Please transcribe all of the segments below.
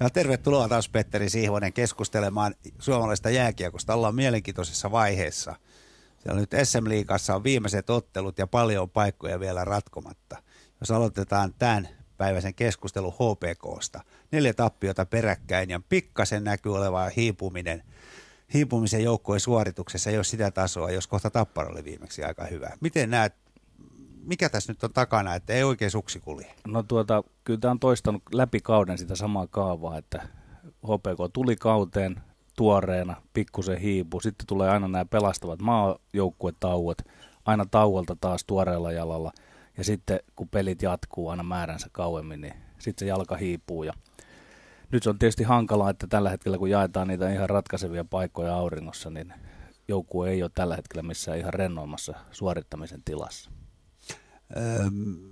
Ja tervetuloa taas Petteri Sihvonen keskustelemaan suomalaista jääkiekosta. Ollaan mielenkiintoisessa vaiheessa. Siellä nyt SM Liigassa on viimeiset ottelut ja paljon paikkoja vielä ratkomatta. Jos aloitetaan tämän päiväisen keskustelun HPKsta. Neljä tappiota peräkkäin ja pikkasen näkyy oleva hiipuminen hiipumisen joukkueen suorituksessa ei ole sitä tasoa, jos kohta Tappara oli viimeksi aika hyvä. Miten näet mikä tässä nyt on takana, että ei oikein suksi kulje? No tuota, kyllä tämä on toistanut läpi kauden sitä samaa kaavaa, että HPK tuli kauteen tuoreena, pikkusen hiipu, sitten tulee aina nämä pelastavat maajoukkuetauot, aina tauolta taas tuoreella jalalla, ja sitten kun pelit jatkuu aina määränsä kauemmin, niin sitten se jalka hiipuu, ja nyt se on tietysti hankalaa, että tällä hetkellä kun jaetaan niitä ihan ratkaisevia paikkoja auringossa, niin joukkue ei ole tällä hetkellä missään ihan rennoimassa suorittamisen tilassa.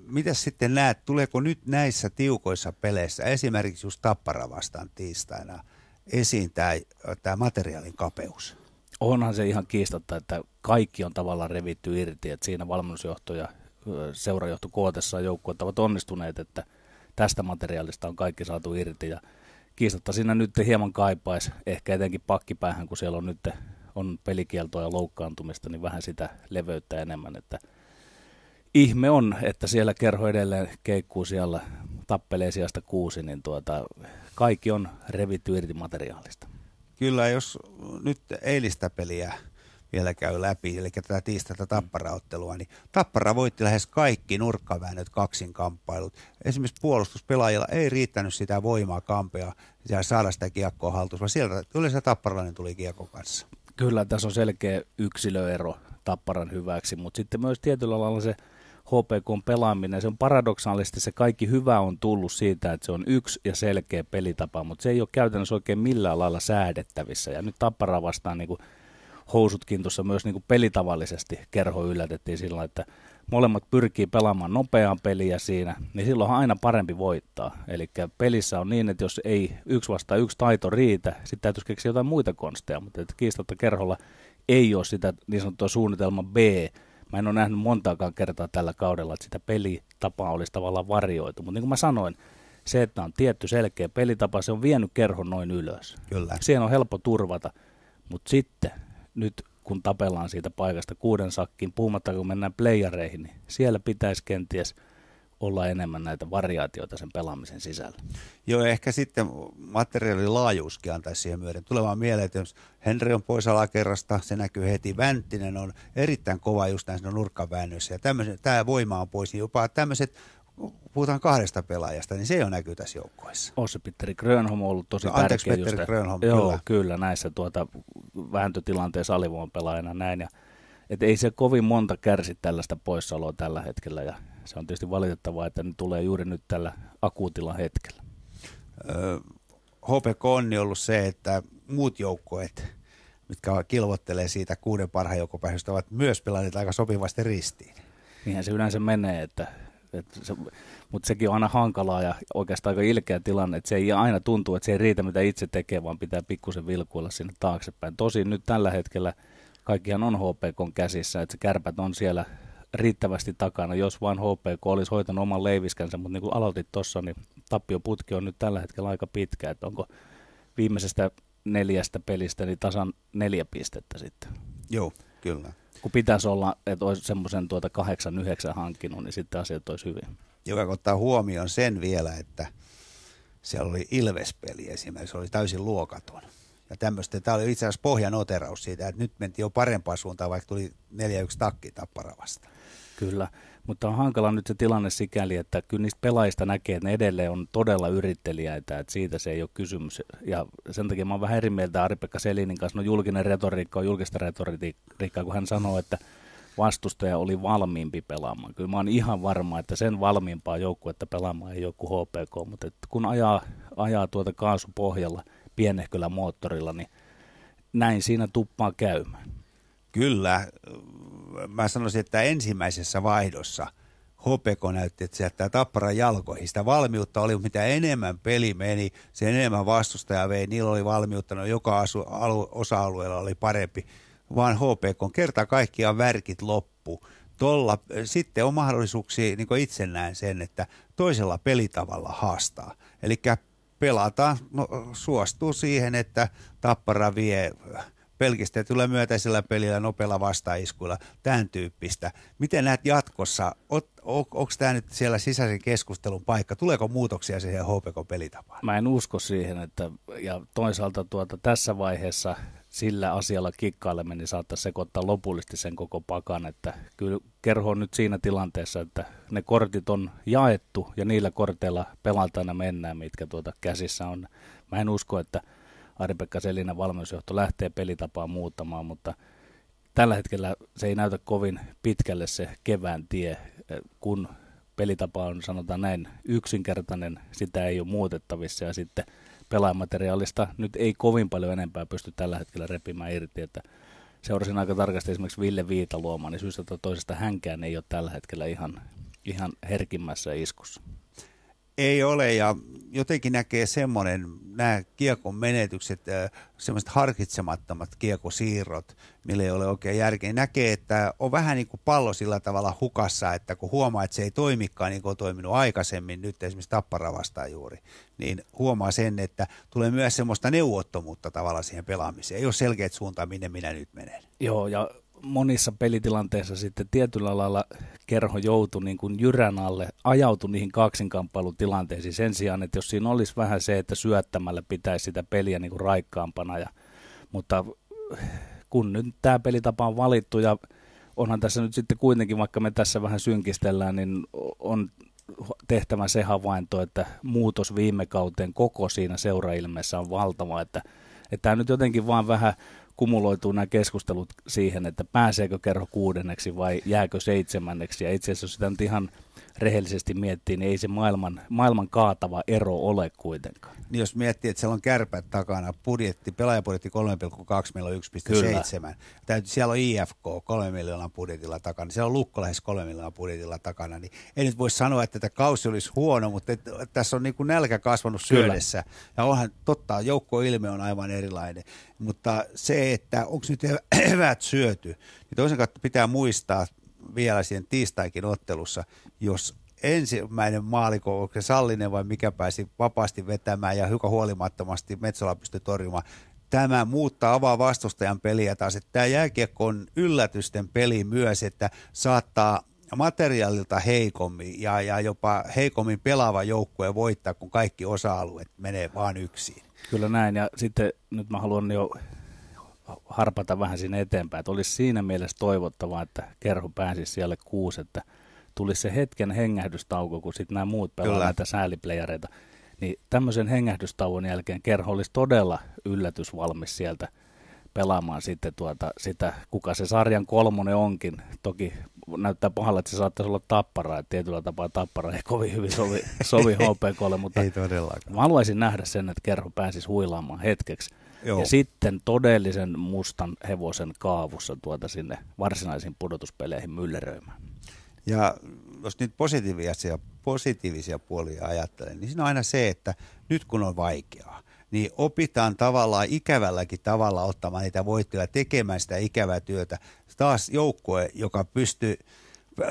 Mitä sitten näet, tuleeko nyt näissä tiukoissa peleissä, esimerkiksi just Tappara vastaan tiistaina, esiin tämä, materiaalin kapeus? Onhan se ihan kiistatta, että kaikki on tavallaan revitty irti, että siinä valmennusjohto ja seurajohto kootessa joukkueet ovat onnistuneet, että tästä materiaalista on kaikki saatu irti ja kiistatta siinä nyt hieman kaipaisi, ehkä etenkin pakkipäähän, kun siellä on nyt on pelikieltoa ja loukkaantumista, niin vähän sitä leveyttä enemmän, että – ihme on, että siellä kerho edelleen keikkuu siellä tappelee sijasta kuusi, niin tuota, kaikki on revitty irti materiaalista. Kyllä, jos nyt eilistä peliä vielä käy läpi, eli tätä tiistaita tapparaottelua, niin tappara voitti lähes kaikki nurkkaväännöt kamppailut. Esimerkiksi puolustuspelaajilla ei riittänyt sitä voimaa kampea ja saada sitä kiekkoa haltuun, vaan sieltä yleensä tapparalainen tuli kiekko kanssa. Kyllä, tässä on selkeä yksilöero tapparan hyväksi, mutta sitten myös tietyllä lailla se – HPK pelaaminen, se on paradoksaalisesti se kaikki hyvä on tullut siitä, että se on yksi ja selkeä pelitapa, mutta se ei ole käytännössä oikein millään lailla säädettävissä. Ja nyt Tappara vastaan niin kuin housutkin tuossa myös niin kuin pelitavallisesti kerho yllätettiin sillä, että molemmat pyrkii pelaamaan nopeaan peliä siinä, niin silloinhan aina parempi voittaa. Eli pelissä on niin, että jos ei yksi vasta yksi taito riitä, sitten täytyisi keksiä jotain muita konsteja, mutta kiistatta kerholla ei ole sitä niin sanottua suunnitelma B, Mä en ole nähnyt montaakaan kertaa tällä kaudella, että sitä pelitapaa olisi tavallaan varjoitu. Mutta niin kuin mä sanoin, se, että on tietty selkeä pelitapa, se on vienyt kerhon noin ylös. Kyllä. Siihen on helppo turvata. Mutta sitten, nyt kun tapellaan siitä paikasta kuuden sakkiin, puhumatta kun mennään playareihin, niin siellä pitäisi kenties – olla enemmän näitä variaatioita sen pelaamisen sisällä. Joo, ehkä sitten materiaalin laajuuskin antaisi siihen myöden. Tulemaan mieleen, että jos Henri on pois alakerrasta, se näkyy heti. Vänttinen on erittäin kova just näissä nurkkaväännöissä ja tämä voima on pois. Niin jopa tämmöiset puhutaan kahdesta pelaajasta, niin se ole näkyy tässä joukkueessa. Ossi Petteri Grönholm on ollut tosi no, anteeksi, tärkeä. Petteri just, Grönholm, joo, kyllä. kyllä. näissä tuota, vääntötilanteessa alivoon pelaajana näin. Ja, et ei se kovin monta kärsi tällaista poissaoloa tällä hetkellä. Ja se on tietysti valitettavaa, että ne tulee juuri nyt tällä akuutilla hetkellä. Öö, HPK on ollut se, että muut joukkueet, mitkä kilvoittelee siitä kuuden parhaan joukkuepäivystä, ovat myös pelanneet aika sopivasti ristiin. Niinhän se yleensä menee, että, että se, mutta sekin on aina hankalaa ja oikeastaan aika ilkeä tilanne, että se ei aina tuntuu, että se ei riitä mitä itse tekee, vaan pitää pikkusen vilkuilla sinne taaksepäin. Tosin nyt tällä hetkellä kaikkihan on HPK käsissä, että se kärpät on siellä – riittävästi takana, jos vain HPK olisi hoitanut oman leiviskänsä, mutta niinku niin kuin aloitit tuossa, niin tappioputki on nyt tällä hetkellä aika pitkä, että onko viimeisestä neljästä pelistä niin tasan neljä pistettä sitten. Joo, kyllä. Kun pitäisi olla, että olisi semmoisen tuota kahdeksan yhdeksän hankkinut, niin sitten asiat olisi hyvin. Joka ottaa huomioon sen vielä, että siellä oli Ilvespeli esimerkiksi, oli täysin luokaton. Ja tämmöistä, tämä oli itse asiassa pohjanoteraus siitä, että nyt mentiin jo parempaan suuntaan, vaikka tuli 4-1 takki tapparavasta. Kyllä, mutta on hankala nyt se tilanne sikäli, että kyllä niistä pelaajista näkee, että ne edelleen on todella yrittelijäitä, että siitä se ei ole kysymys. Ja sen takia mä oon vähän eri mieltä Ari-Pekka Selinin kanssa, no julkinen retoriikka on julkista retoriikkaa, kun hän sanoo, että vastustaja oli valmiimpi pelaamaan. Kyllä mä oon ihan varma, että sen valmiimpaa joukkuetta pelaamaan ei joku HPK, mutta kun ajaa, ajaa tuota kaasupohjalla pienehköllä moottorilla, niin näin siinä tuppaa käymään. Kyllä, mä sanoisin, että ensimmäisessä vaihdossa HPK näytti, että se jättää tappara jalkoihin. Sitä valmiutta oli, mitä enemmän peli meni, se enemmän vastustaja vei. Niillä oli valmiutta, no joka asu, alu, osa-alueella oli parempi. Vaan HPK on kerta kaikkiaan värkit loppu. Tolla, sitten on mahdollisuuksia, niin kuin itse näen sen, että toisella pelitavalla haastaa. Eli pelataan, no, suostuu siihen, että tappara vie pelkistetyllä myötäisellä pelillä, nopealla vastaiskuilla, tämän tyyppistä. Miten näet jatkossa, on, onko tämä nyt siellä sisäisen keskustelun paikka, tuleeko muutoksia siihen HPK-pelitapaan? Mä en usko siihen, että ja toisaalta tuota, tässä vaiheessa sillä asialla kikkailemme, niin saattaa sekoittaa lopullisesti sen koko pakan, että kyllä kerho on nyt siinä tilanteessa, että ne kortit on jaettu ja niillä korteilla pelataan ja mennään, mitkä tuota käsissä on. Mä en usko, että Ari-Pekka Selinen valmennusjohto lähtee pelitapaa muuttamaan, mutta tällä hetkellä se ei näytä kovin pitkälle se kevään tie, äh, kun pelitapa on sanotaan näin yksinkertainen, sitä ei ole muutettavissa ja sitten pelaajamateriaalista nyt ei kovin paljon enempää pysty tällä hetkellä repimään irti, että seurasin aika tarkasti esimerkiksi Ville Viitaluomaa, niin syystä toisesta hänkään ei ole tällä hetkellä ihan, ihan herkimmässä iskussa. Ei ole ja jotenkin näkee semmoinen, nämä kiekon menetykset, äh, semmoiset harkitsemattomat kiekosiirrot, millä ei ole oikein järkeä. Näkee, että on vähän niin kuin pallo sillä tavalla hukassa, että kun huomaa, että se ei toimikaan niin kuin on toiminut aikaisemmin, nyt esimerkiksi tappara vastaan juuri, niin huomaa sen, että tulee myös semmoista neuvottomuutta tavallaan siihen pelaamiseen. Ei ole selkeät suuntaa, minne minä nyt menen. Joo, ja monissa pelitilanteissa sitten tietyllä lailla kerho joutui niin kuin jyrän alle, ajautui niihin kaksinkamppailutilanteisiin sen sijaan, että jos siinä olisi vähän se, että syöttämällä pitäisi sitä peliä niin kuin raikkaampana, ja, mutta kun nyt tämä pelitapa on valittu ja onhan tässä nyt sitten kuitenkin, vaikka me tässä vähän synkistellään, niin on tehtävä se havainto, että muutos viime kauteen koko siinä seurailmeessä on valtava, että että tämä nyt jotenkin vaan vähän kumuloituu nämä keskustelut siihen, että pääseekö kerho kuudenneksi vai jääkö seitsemänneksi. Ja itse asiassa sitä nyt ihan rehellisesti miettii, niin ei se maailman, maailman kaatava ero ole kuitenkaan. Niin jos miettii, että siellä on kärpät takana, budjetti, pelaajapudjetti 3,2, miljoonaa, 1,7. Täytyy, siellä on IFK 3 miljoonaa budjetilla takana, niin siellä on Lukko lähes 3 miljoonaa budjetilla takana. Niin ei nyt voi sanoa, että tämä kausi olisi huono, mutta et, tässä on niin kuin nälkä kasvanut syödessä. Kyllä. Ja onhan totta, joukkoilme on aivan erilainen. Mutta se, että onko nyt eväät syöty, niin toisen kautta pitää muistaa, vielä siihen tiistaikin ottelussa, jos ensimmäinen maaliko, onko se Sallinen vai mikä pääsi vapaasti vetämään ja hyvä huolimattomasti Metsola pystyi torjumaan. Tämä muuttaa avaa vastustajan peliä taas. Että tämä jääkiekko on yllätysten peli myös, että saattaa materiaalilta heikommin ja, ja jopa heikommin pelaava joukkue voittaa, kun kaikki osa-alueet menee vaan yksin. Kyllä näin ja sitten nyt mä haluan jo harpata vähän sinne eteenpäin. Että olisi siinä mielessä toivottavaa, että kerho pääsisi siellä kuusi, että tulisi se hetken hengähdystauko, kun sitten nämä muut pelaavat Kyllä. näitä sääliplejareita. Niin tämmöisen hengähdystauon jälkeen kerho olisi todella yllätysvalmis sieltä pelaamaan sitten tuota, sitä, kuka se sarjan kolmonen onkin. Toki näyttää pahalla, että se saattaisi olla tappara, että tietyllä tapaa tappara ei kovin hyvin sovi, sovi HPKlle, mutta ei todellakaan. mä haluaisin nähdä sen, että kerho pääsisi huilaamaan hetkeksi. Joo. ja sitten todellisen mustan hevosen kaavussa tuota sinne varsinaisiin pudotuspeleihin mylleröimään. Ja jos nyt positiivisia, positiivisia puolia ajattelen, niin siinä on aina se, että nyt kun on vaikeaa, niin opitaan tavallaan ikävälläkin tavalla ottamaan niitä voittoja, tekemään sitä ikävää työtä. Taas joukkue, joka pystyy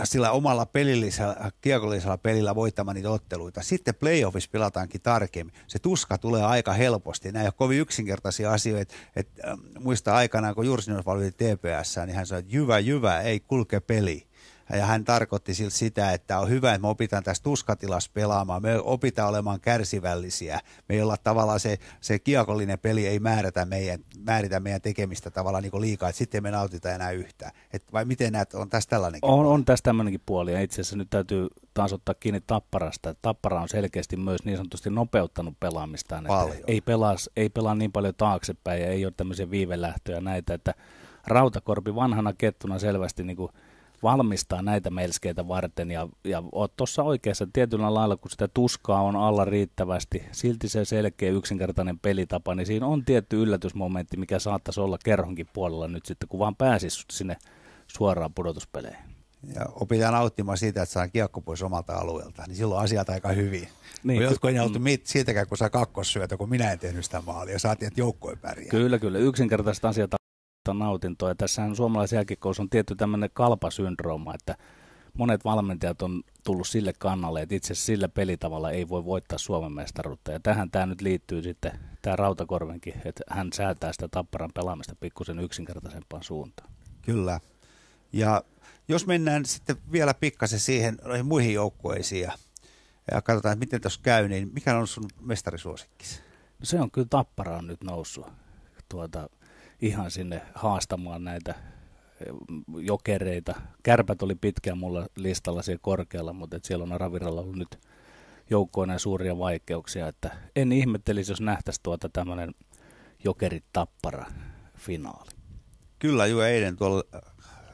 sillä omalla pelillisellä, kiekollisella pelillä voittamaan niitä otteluita. Sitten playoffissa pelataankin tarkemmin. Se tuska tulee aika helposti. Nämä ei ole kovin yksinkertaisia asioita. Et, äh, muista aikanaan, kun Jursinus valmiili TPS, niin hän sanoi, että jyvä, jyvä, ei kulke peli. Ja hän tarkoitti siltä sitä, että on hyvä, että me opitaan tässä tuskatilassa pelaamaan. Me opitaan olemaan kärsivällisiä. Me ei olla tavallaan se, se kiekollinen peli ei määrätä meidän, määritä meidän tekemistä tavallaan niin liikaa, että sitten me nautita enää yhtä. Et vai miten näet, on tässä tällainenkin on, puoli? On tässä tämmöinenkin puoli. Ja itse asiassa nyt täytyy taas ottaa kiinni Tapparasta. Tappara on selkeästi myös niin sanotusti nopeuttanut pelaamistaan. Paljon. Että ei, pelaa, ei pelaa niin paljon taaksepäin ja ei ole tämmöisiä viivelähtöjä näitä, että Rautakorpi vanhana kettuna selvästi niin kuin – valmistaa näitä melskeitä varten ja, ja oot tuossa oikeassa tietyllä lailla, kun sitä tuskaa on alla riittävästi, silti se selkeä yksinkertainen pelitapa, niin siinä on tietty yllätysmomentti, mikä saattaisi olla kerhonkin puolella nyt sitten, kun vaan pääsis sinne suoraan pudotuspeleihin. Ja opitaan nauttimaan siitä, että saa kiekko pois omalta alueelta, niin silloin asiat aika hyvin. Niin, kun jotkut ei mm. mit siitäkään, kun saa kakkossyötä, kun minä en tehnyt sitä maalia. Saatiin, että joukkue pärjää. Kyllä, kyllä. Yksinkertaiset asiat uutta nautintoa. Ja tässähän suomalaisen jääkikous on tietty tämmöinen kalpasyndrooma, että monet valmentajat on tullut sille kannalle, että itse asiassa sillä pelitavalla ei voi voittaa Suomen mestaruutta. Ja tähän tämä nyt liittyy sitten, tämä Rautakorvenkin, että hän säätää sitä tapparan pelaamista pikkusen yksinkertaisempaan suuntaan. Kyllä. Ja jos mennään sitten vielä pikkasen siihen noihin muihin joukkueisiin ja, ja katsotaan, että miten tuossa käy, niin mikä on sun mestarisuosikkisi? No se on kyllä tapparaan nyt noussut. Tuota, ihan sinne haastamaan näitä eh, jokereita. Kärpät oli pitkään mulla listalla siellä korkealla, mutta et siellä on Araviralla ollut nyt joukkoina suuria vaikeuksia, että en ihmettelisi, jos nähtäisi tuota tämmöinen jokerit tappara finaali. Kyllä jo eilen tuolla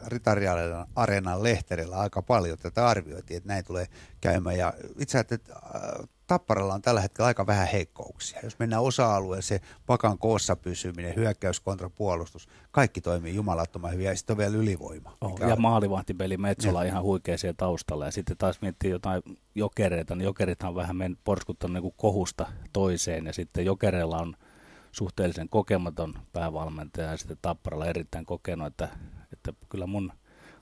Ritariarenan areenan lehterillä aika paljon tätä arvioitiin, että näin tulee käymään. Ja itse että äh, Tapparalla on tällä hetkellä aika vähän heikkouksia. Jos mennään osa alueeseen se pakan koossa pysyminen, hyökkäys kontra puolustus, kaikki toimii jumalattoman hyvin ja sitten on vielä ylivoima. Oh, ja on... maalivahtipeli Metsola ihan huikea siellä taustalla. Ja sitten taas miettii jotain jokereita, niin jokerithan on vähän mennyt porskuttanut niin kohusta toiseen ja sitten jokerella on suhteellisen kokematon päävalmentaja ja sitten Tapparalla erittäin kokenut, että, että kyllä mun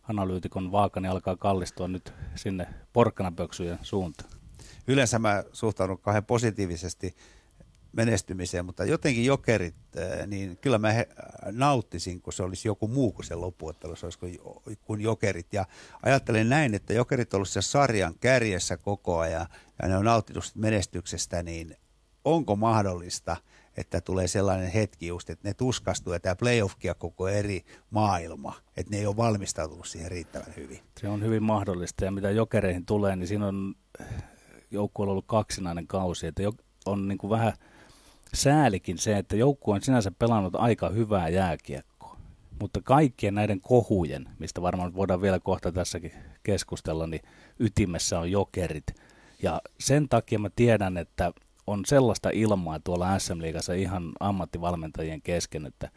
analyytikon vaakani alkaa kallistua nyt sinne porkkanapöksyjen suuntaan yleensä mä suhtaudun kauhean positiivisesti menestymiseen, mutta jotenkin jokerit, äh, niin kyllä mä äh, nauttisin, kun se olisi joku muu kuin se loppuottelu, se olisi kuin, kuin jokerit. Ja ajattelen näin, että jokerit on ollut siellä sarjan kärjessä koko ajan ja ne on nauttinut menestyksestä, niin onko mahdollista, että tulee sellainen hetki just, että ne tuskastuu ja tämä playoffkia koko eri maailma, että ne ei ole valmistautunut siihen riittävän hyvin. Se on hyvin mahdollista ja mitä jokereihin tulee, niin siinä on joukkueella ollut kaksinainen kausi, että on niin kuin vähän säälikin se, että joukkue on sinänsä pelannut aika hyvää jääkiekkoa. Mutta kaikkien näiden kohujen, mistä varmaan voidaan vielä kohta tässäkin keskustella, niin ytimessä on jokerit. Ja sen takia mä tiedän, että on sellaista ilmaa tuolla SM-liigassa ihan ammattivalmentajien kesken, että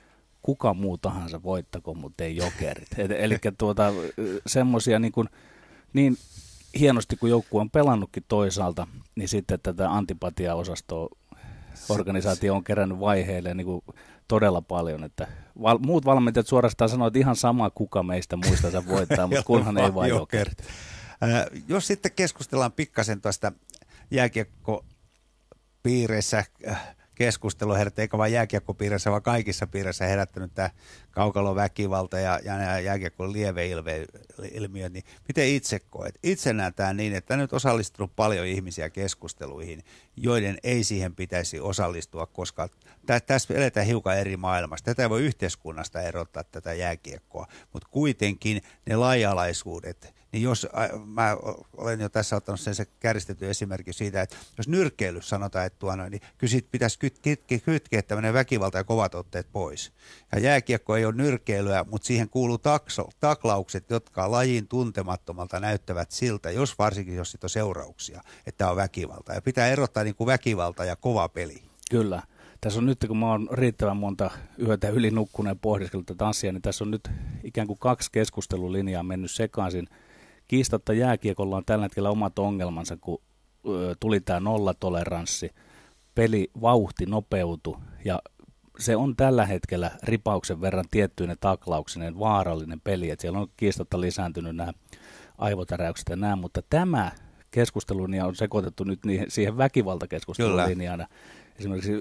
kuka muu tahansa voittako, mutta ei jokerit. Eli tuota, semmoisia niin, niin hienosti, kun joukkue on pelannutkin toisaalta, niin sitten tätä antipatiaosastoa organisaatio on kerännyt vaiheille niin kuin todella paljon. Että val- muut valmentajat suorastaan sanoivat, että ihan sama kuka meistä muista sen voittaa, mutta kunhan ei vain jokerit. Äh, jos sitten keskustellaan pikkasen tuosta jääkiekko piireissä äh, keskustelu herätti, eikä vain jääkiekkopiirissä, vaan kaikissa piirissä herättänyt tämä kaukalon väkivalta ja, ja nämä jääkiekon lieveilmiöt, niin miten itse koet? Itse näetään niin, että nyt osallistunut paljon ihmisiä keskusteluihin, joiden ei siihen pitäisi osallistua, koska tä, tässä eletään hiukan eri maailmassa. Tätä ei voi yhteiskunnasta erottaa tätä jääkiekkoa, mutta kuitenkin ne laajalaisuudet, niin jos, mä olen jo tässä ottanut sen se kärjistetty esimerkki siitä, että jos nyrkkeily sanotaan, että tuona, niin kyllä siitä pitäisi kytkeä, kytkeä tämmöinen väkivalta ja kovat otteet pois. Ja jääkiekko ei ole nyrkkeilyä, mutta siihen kuuluu takso, taklaukset, jotka lajiin tuntemattomalta näyttävät siltä, jos varsinkin jos siitä on seurauksia, että tämä on väkivalta. Ja pitää erottaa niin kuin väkivalta ja kova peli. Kyllä tässä on nyt, kun mä oon riittävän monta yötä yli nukkuneen pohdiskellut tätä asiaa, niin tässä on nyt ikään kuin kaksi keskustelulinjaa mennyt sekaisin kiistatta jääkiekolla on tällä hetkellä omat ongelmansa, kun tuli tämä nollatoleranssi, peli vauhti nopeutu ja se on tällä hetkellä ripauksen verran tiettyinen taklauksinen vaarallinen peli, että siellä on kiistatta lisääntynyt nämä aivotäräykset ja nämä, mutta tämä keskustelu on sekoitettu nyt siihen väkivaltakeskustelulinjana. Esimerkiksi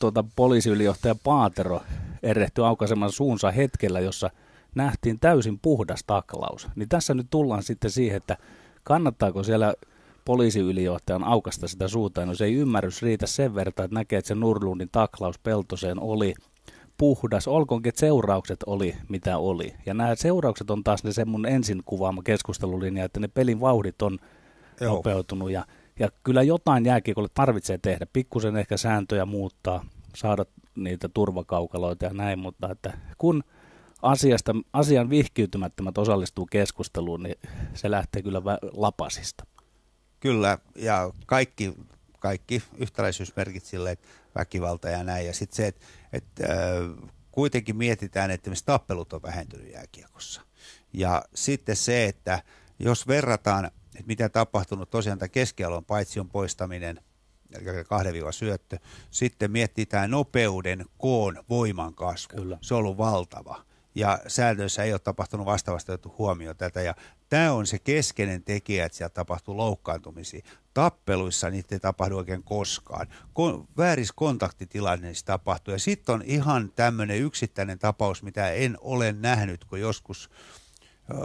tuota, poliisiylijohtaja Paatero erehtyi aukaisemaan suunsa hetkellä, jossa – nähtiin täysin puhdas taklaus. Niin tässä nyt tullaan sitten siihen, että kannattaako siellä poliisiylijohtajan aukasta sitä suuta, no se ei ymmärrys riitä sen verran, että näkee, että se Nurlundin taklaus Peltoseen oli puhdas, olkoonkin, että seuraukset oli mitä oli. Ja nämä seuraukset on taas ne se mun ensin kuvaama keskustelulinja, että ne pelin vauhdit on Joo. nopeutunut ja, ja kyllä jotain jääkiekolle tarvitsee tehdä, pikkusen ehkä sääntöjä muuttaa, saada niitä turvakaukaloita ja näin, mutta että kun – asiasta, asian vihkiytymättömät osallistuu keskusteluun, niin se lähtee kyllä lapasista. Kyllä, ja kaikki, kaikki yhtäläisyysmerkit sille väkivalta ja näin. Ja sitten se, että että äh, kuitenkin mietitään, että missä tappelut on vähentynyt jääkiekossa. Ja sitten se, että jos verrataan, että mitä tapahtunut tosiaan tämä keskialon paitsion poistaminen, eli kahden viiva syöttö. Sitten miettii tämä nopeuden, koon, voiman kasvu. Kyllä. Se on ollut valtava ja säädöissä ei ole tapahtunut vastaavasti otettu huomioon tätä. Ja tämä on se keskeinen tekijä, että siellä tapahtuu loukkaantumisia. Tappeluissa niitä ei tapahdu oikein koskaan. Kon- vääris kontaktitilanneissa tapahtuu. Ja sitten on ihan tämmöinen yksittäinen tapaus, mitä en ole nähnyt, kun joskus öö,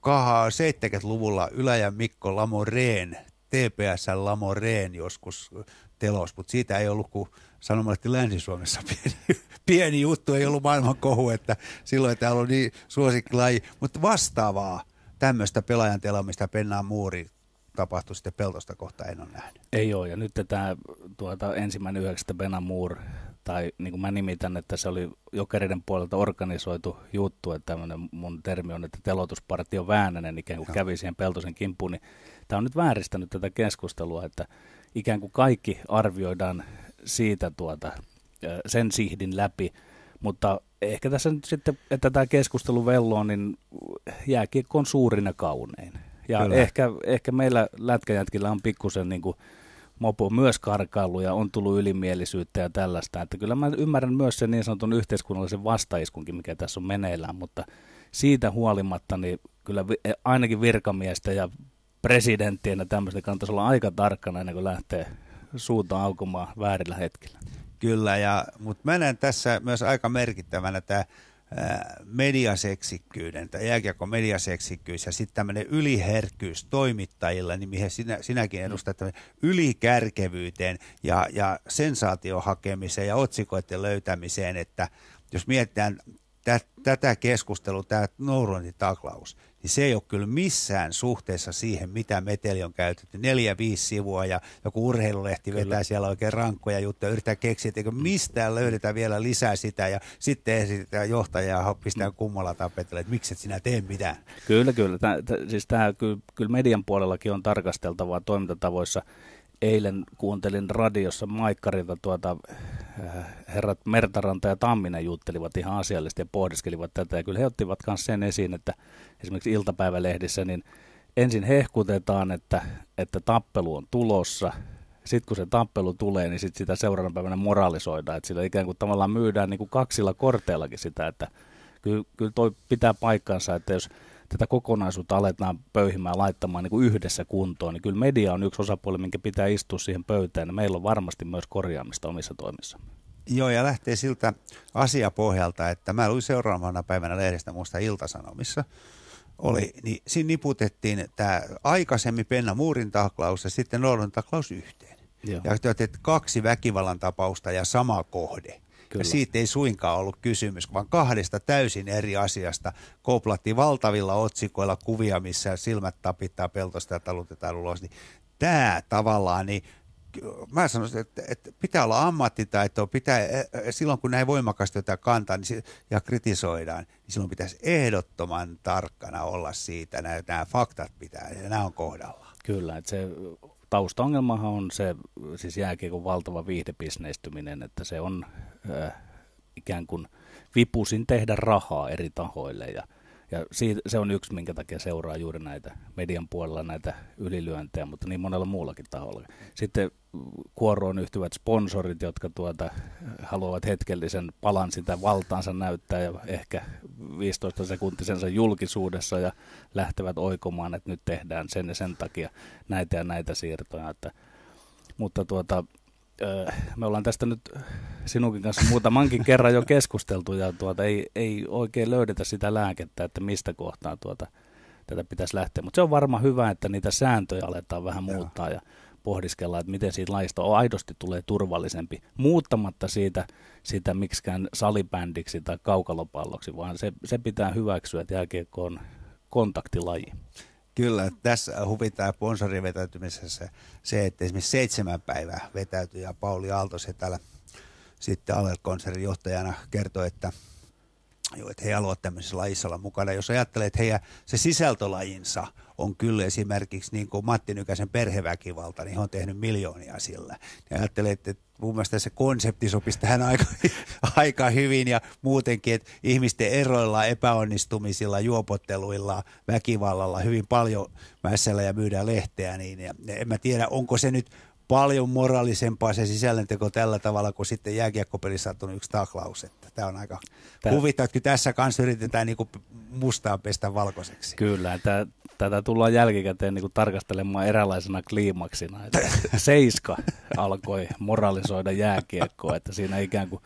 kahaa 70-luvulla Yläjän Mikko Lamoreen, TPS Lamoreen joskus telos, mutta siitä ei ollut kuin sanomalehti Länsi-Suomessa pieni, pieni juttu, ei ollut maailman kohu, että silloin täällä on niin suosikkilaji, mutta vastaavaa tämmöistä pelaajan telamista pennaa muuri tapahtui sitten peltosta kohta, en ole nähnyt. Ei ole, ja nyt tämä tuota, ensimmäinen yhdeksästä Benan Moore, tai niin kuin mä nimitän, että se oli jokereiden puolelta organisoitu juttu, että tämmöinen mun termi on, että telotuspartio Väänänen ikään kuin no. kävi siihen peltosen kimppuun, niin tämä on nyt vääristänyt tätä keskustelua, että ikään kuin kaikki arvioidaan siitä tuota, sen sihdin läpi, mutta ehkä tässä nyt sitten, että tämä keskustelu velloo, niin jääkiekko on suurin ja kaunein. Ja ehkä, ehkä, meillä lätkäjätkillä on pikkusen niin kuin, mopo myös karkailu ja on tullut ylimielisyyttä ja tällaista. Että kyllä mä ymmärrän myös sen niin sanotun yhteiskunnallisen vastaiskunkin, mikä tässä on meneillään, mutta siitä huolimatta niin kyllä ainakin virkamiestä ja presidenttien ja tämmöistä kannattaisi olla aika tarkkana ennen kuin lähtee suunta aukomaan väärillä hetkellä. Kyllä, ja, mutta mä näen tässä myös aika merkittävänä tämä mediaseksikkyyden tai jääkiekon mediaseksikkyys ja sitten tämmöinen yliherkkyys toimittajilla, niin mihin sinä, sinäkin edustat ylikärkevyyteen ja, ja sensaation hakemiseen ja otsikoiden löytämiseen, että jos mietitään tä, tätä keskustelua, tämä Nouronin taklaus, niin se ei ole kyllä missään suhteessa siihen, mitä meteli on käytetty. Neljä, viisi sivua ja joku urheilulehti kyllä. vetää siellä oikein rankkoja juttuja, yrittää keksiä, että mm. mistään löydetä vielä lisää sitä ja sitten esitetään johtajaa, pistää mm. kummalla tapetella, että mikset sinä tee mitään. Kyllä, kyllä. Tämä, siis tämä kyllä, kyllä median puolellakin on tarkasteltavaa toimintatavoissa eilen kuuntelin radiossa Maikkarilta tuota, äh, herrat Mertaranta ja Tamminen juttelivat ihan asiallisesti ja pohdiskelivat tätä. Ja kyllä he ottivat myös sen esiin, että esimerkiksi iltapäivälehdissä niin ensin hehkutetaan, että, että tappelu on tulossa. Sitten kun se tappelu tulee, niin sit sitä seuraavana päivänä moralisoidaan. Että sillä ikään kuin tavallaan myydään niin kuin kaksilla korteillakin sitä, että kyllä, kyllä toi pitää paikkansa, että jos – tätä kokonaisuutta aletaan pöyhimään laittamaan niin kuin yhdessä kuntoon, niin kyllä media on yksi osapuoli, minkä pitää istua siihen pöytään, ja niin meillä on varmasti myös korjaamista omissa toimissa. Joo, ja lähtee siltä asiapohjalta, että mä luin seuraavana päivänä lehdestä muista iltasanomissa, oli, niin siinä niputettiin tämä aikaisemmin Penna Muurin taklaus ja sitten Noudon taklaus yhteen. Joo. Ja että kaksi väkivallan tapausta ja sama kohde. Kyllä. siitä ei suinkaan ollut kysymys, vaan kahdesta täysin eri asiasta. Koplattiin valtavilla otsikoilla kuvia, missä silmät tapittaa peltosta ja talutetaan ulos. Niin tämä tavallaan, niin mä sanoisin, että, että pitää olla ammattitaitoa, pitää, e, e, silloin kun näin voimakkaasti jotain kantaa niin, ja kritisoidaan, niin silloin pitäisi ehdottoman tarkkana olla siitä, nämä, nämä faktat pitää, ja nämä on kohdalla. Kyllä, että se taustaongelmahan on se siis jääkiekon valtava viihdepisneistyminen, että se on äh, ikään kuin vipusin tehdä rahaa eri tahoille ja ja siitä, se on yksi, minkä takia seuraa juuri näitä median puolella näitä ylilyöntejä, mutta niin monella muullakin taholla. Sitten kuoroon yhtyvät sponsorit, jotka tuota, haluavat hetkellisen palan sitä valtaansa näyttää ja ehkä 15 sekuntisensa julkisuudessa ja lähtevät oikomaan, että nyt tehdään sen ja sen takia näitä ja näitä siirtoja. Että, mutta tuota, Öö, me ollaan tästä nyt sinunkin kanssa muutamankin kerran jo keskusteltu ja tuota, ei, ei oikein löydetä sitä lääkettä, että mistä kohtaa tuota, tätä pitäisi lähteä. Mutta se on varmaan hyvä, että niitä sääntöjä aletaan vähän muuttaa Joo. ja pohdiskella, että miten siitä laista on, aidosti tulee turvallisempi, muuttamatta siitä sitä miksikään salibändiksi tai kaukalopalloksi, vaan se, se pitää hyväksyä, että jääkiekko on kontaktilaji. Kyllä, tässä huvittaa sponsorin vetäytymisessä se, että esimerkiksi seitsemän päivää vetäytyi ja Pauli Aaltosetälä sitten Alel-konsernin johtajana kertoi, että Joo, että he haluavat tämmöisessä lajissa olla mukana. Jos ajattelee, että heidän se sisältölajinsa on kyllä esimerkiksi niin kuin Matti Nykäsen perheväkivalta, niin he on tehnyt miljoonia sillä. Ja ajattelee, että mun mielestä se konsepti sopisi tähän aika, aika hyvin ja muutenkin, että ihmisten eroilla, epäonnistumisilla, juopotteluilla, väkivallalla hyvin paljon mässällä ja myydään lehteä, niin ja en mä tiedä, onko se nyt paljon moraalisempaa se sisällönteko tällä tavalla, kun sitten jääkiekkopelissä on yksi taklaus, että tämä on aika Tää... huvittava, että tässä kanssa yritetään niin mustaa pestä valkoiseksi. Kyllä, tää, tätä tullaan jälkikäteen niin tarkastelemaan eräänlaisena kliimaksina. Että seiska alkoi moralisoida jääkiekkoa, että siinä ikään kuin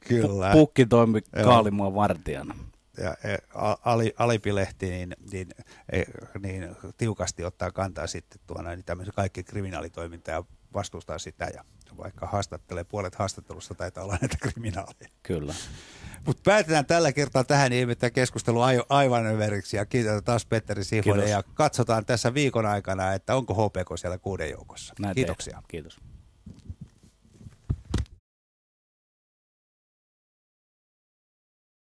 Kyllä. pukki toimi kaalimaan vartijana ja e, ali, alipilehti, niin, niin, e, niin, tiukasti ottaa kantaa sitten tuona niin kaikki kriminaalitoimintaa ja vastustaa sitä ja vaikka haastattelee, puolet haastattelusta taitaa olla näitä kriminaaleja. Kyllä. Mutta päätetään tällä kertaa tähän, niin emme keskustelu aivan överiksi. Ja kiitos taas Petteri Sihvonen. Ja katsotaan tässä viikon aikana, että onko HPK siellä kuuden joukossa. Näin Kiitoksia. Teille. Kiitos.